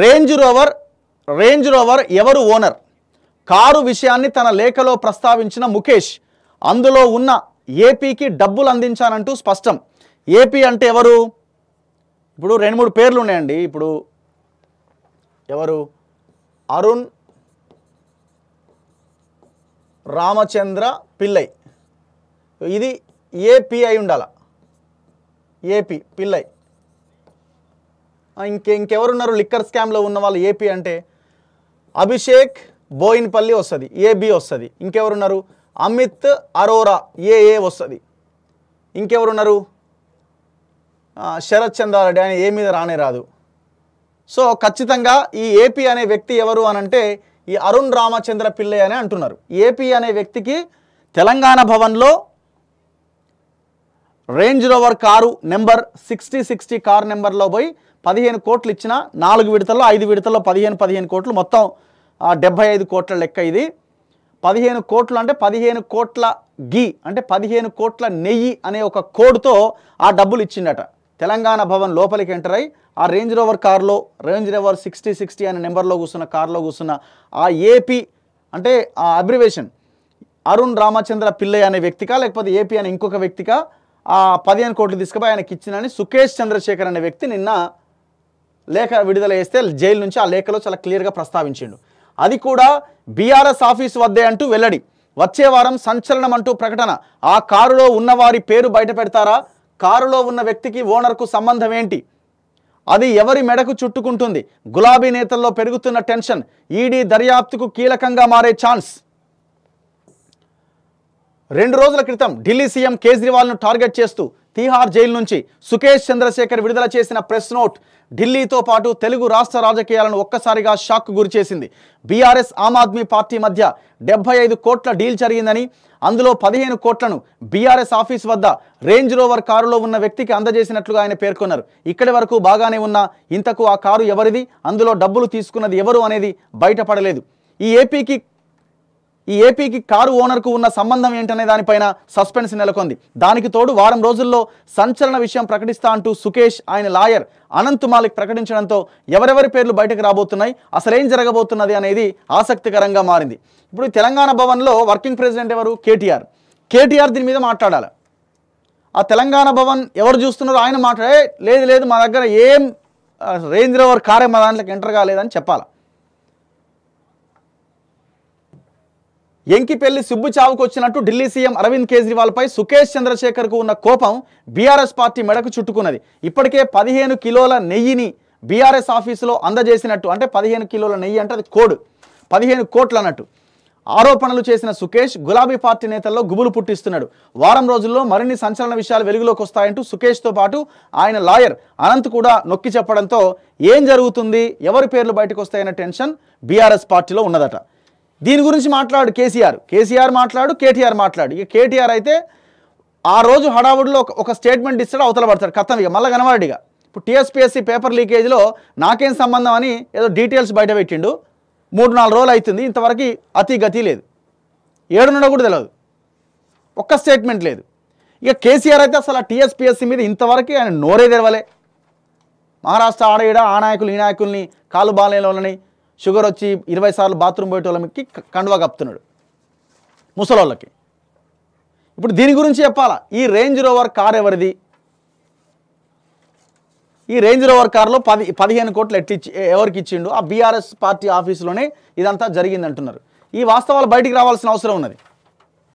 range Rover Range Rover ఎవరు owner car విషయాన్ని తన లేఖలో ప్రస్తావించిన ముఖేష్ అందులో ఉన్న ఏపీకి డబ్బులు అందించానంటూ స్పష్టం ఏపీ అంటే ఎవరు ఇప్పుడు రెండు మూడు పేర్లు ఉన్నాయండి ఇప్పుడు ఎవరు అరుణ్ రామచంద్ర పిల్లై ఇది ఏపీ అయి ఉండాల ఏపీ పిల్లై ఇంకెవరు ఇంకెవరున్నారు లిక్కర్ స్కామ్లో ఉన్న వాళ్ళు ఏపీ అంటే అభిషేక్ బోయిన్పల్లి వస్తుంది ఏబి వస్తుంది ఇంకెవరున్నారు అమిత్ అరోరా ఏఏ వస్తుంది ఇంకెవరున్నారు శరత్ చంద్రారెడ్డి ఆయన ఏ మీద రానే రాదు సో ఖచ్చితంగా ఈ ఏపీ అనే వ్యక్తి ఎవరు అనంటే ఈ అరుణ్ రామచంద్ర పిల్లయ్య అని అంటున్నారు ఏపీ అనే వ్యక్తికి తెలంగాణ భవన్లో Range Rover car number sixty sixty car నెంబర్లో పోయి పదిహేను కోట్లు ఇచ్చిన నాలుగు విడతల్లో ఐదు విడతల్లో పదిహేను పదిహేను కోట్లు మొత్తం డెబ్బై ఐదు కోట్ల లెక్క ఇది పదిహేను కోట్లు అంటే పదిహేను కోట్ల గీ అంటే పదిహేను కోట్ల నెయ్యి అనే ఒక కోడ్తో ఆ డబ్బులు ఇచ్చిండట తెలంగాణ భవన్ లోపలికి ఎంటర్ అయి ఆ రేంజ్ రోవర్ కారులో రేంజ్ రోవర్ సిక్స్టీ సిక్స్టీ అనే నెంబర్లో కూర్చున్న కారులో కూర్చున్న ఆ ఏపీ అంటే ఆ అబ్రివేషన్ అరుణ్ రామచంద్ర పిల్లయ్య అనే వ్యక్తికా లేకపోతే ఏపీ అనే ఇంకొక వ్యక్తిగా ఆ పదిహేను కోట్లు తీసుకుపోయి ఆయనకి ఇచ్చిన సుఖేష్ చంద్రశేఖర్ అనే వ్యక్తి నిన్న లేఖ విడుదల చేస్తే జైలు నుంచి ఆ లేఖలో చాలా క్లియర్గా ప్రస్తావించిండు అది కూడా బీఆర్ఎస్ ఆఫీస్ వద్దే అంటూ వెల్లడి వచ్చే వారం సంచలనం అంటూ ప్రకటన ఆ కారులో ఉన్నవారి పేరు బయట పెడతారా కారులో ఉన్న వ్యక్తికి ఓనర్కు సంబంధం ఏంటి అది ఎవరి మెడకు చుట్టుకుంటుంది గులాబీ నేతల్లో పెరుగుతున్న టెన్షన్ ఈడీ దర్యాప్తుకు కీలకంగా మారే ఛాన్స్ రెండు రోజుల క్రితం ఢిల్లీ సీఎం కేజ్రీవాల్ను టార్గెట్ చేస్తూ తీహార్ జైలు నుంచి సుకేష్ చంద్రశేఖర్ విడుదల చేసిన ప్రెస్ నోట్ ఢిల్లీతో పాటు తెలుగు రాష్ట్ర రాజకీయాలను ఒక్కసారిగా షాక్ గురిచేసింది బీఆర్ఎస్ ఆమ్ ఆద్మీ పార్టీ మధ్య డెబ్బై ఐదు కోట్ల డీల్ జరిగిందని అందులో పదిహేను కోట్లను బీఆర్ఎస్ ఆఫీస్ వద్ద రేంజ్ రోవర్ కారులో ఉన్న వ్యక్తికి అందజేసినట్లుగా ఆయన పేర్కొన్నారు ఇక్కడి వరకు బాగానే ఉన్నా ఇంతకు ఆ కారు ఎవరిది అందులో డబ్బులు తీసుకున్నది ఎవరు అనేది బయటపడలేదు ఈ ఏపీకి ఈ ఏపీకి కారు ఓనర్కు ఉన్న సంబంధం ఏంటనే దానిపైన సస్పెన్స్ నెలకొంది దానికి తోడు వారం రోజుల్లో సంచలన విషయం ప్రకటిస్తా అంటూ సుకేష్ ఆయన లాయర్ అనంత్ మాలిక్ ప్రకటించడంతో ఎవరెవరి పేర్లు బయటకు రాబోతున్నాయి అసలేం జరగబోతున్నది అనేది ఆసక్తికరంగా మారింది ఇప్పుడు తెలంగాణ భవన్లో వర్కింగ్ ప్రెసిడెంట్ ఎవరు కేటీఆర్ కేటీఆర్ దీని మీద మాట్లాడాలి ఆ తెలంగాణ భవన్ ఎవరు చూస్తున్నారో ఆయన మాట్లాడే లేదు లేదు మా దగ్గర ఏం రేంజ్ రోవర్ కారే మా దాంట్లోకి ఎంటర్ కాలేదని చెప్పాలి ఎంకిపెల్లి సిబ్బు చావుకు వచ్చినట్టు ఢిల్లీ సీఎం అరవింద్ కేజ్రీవాల్పై సుకేష్ చంద్రశేఖర్కు ఉన్న కోపం బీఆర్ఎస్ పార్టీ మెడకు చుట్టుకున్నది ఇప్పటికే పదిహేను కిలోల నెయ్యిని బీఆర్ఎస్ ఆఫీసులో అందజేసినట్టు అంటే పదిహేను కిలోల నెయ్యి అంటే అది కోడ్ పదిహేను కోట్లు అన్నట్టు ఆరోపణలు చేసిన సుఖేష్ గులాబీ పార్టీ నేతల్లో గుబులు పుట్టిస్తున్నాడు వారం రోజుల్లో మరిన్ని సంచలన విషయాలు వెలుగులోకి వస్తాయంటూ సుఖేష్తో పాటు ఆయన లాయర్ అనంత్ కూడా నొక్కి చెప్పడంతో ఏం జరుగుతుంది ఎవరి పేర్లు బయటకు వస్తాయన్న టెన్షన్ బీఆర్ఎస్ పార్టీలో ఉన్నదట దీని గురించి మాట్లాడు కేసీఆర్ కేసీఆర్ మాట్లాడు కేటీఆర్ మాట్లాడు ఇక కేటీఆర్ అయితే ఆ రోజు హడావుడిలో ఒక స్టేట్మెంట్ ఇస్తాడు అవతల పడతాడు కథం ఇక మళ్ళీ కనబడిగా ఇప్పుడు టీఎస్పీఎస్సీ పేపర్ లీకేజ్లో నాకేం సంబంధం అని ఏదో డీటెయిల్స్ బయట పెట్టిండు మూడు నాలుగు రోజులు అవుతుంది ఇంతవరకు అతి గతి లేదు ఏడున్నడ కూడా తెలియదు ఒక్క స్టేట్మెంట్ లేదు ఇక కేసీఆర్ అయితే అసలు ఆ టీఎస్పీఎస్సీ మీద ఇంతవరకు ఆయన నోరే తెరవలే మహారాష్ట్ర ఆడ ఈడ ఆ నాయకులు ఈ నాయకుల్ని కాలు బాలేని షుగర్ వచ్చి ఇరవై సార్లు బాత్రూమ్ పోయేటోళ్ళకి కండువా కప్తున్నాడు ముసలోళ్ళకి ఇప్పుడు దీని గురించి చెప్పాలా ఈ రేంజ్ రోవర్ కార్ ఎవరిది ఈ రేంజ్ రోవర్ కార్లో పది పదిహేను కోట్లు ఎట్టిచ్చి ఎవరికి ఇచ్చిండు ఆ బీఆర్ఎస్ పార్టీ ఆఫీసులోనే ఇదంతా జరిగిందంటున్నారు ఈ వాస్తవాలు బయటికి రావాల్సిన అవసరం ఉన్నది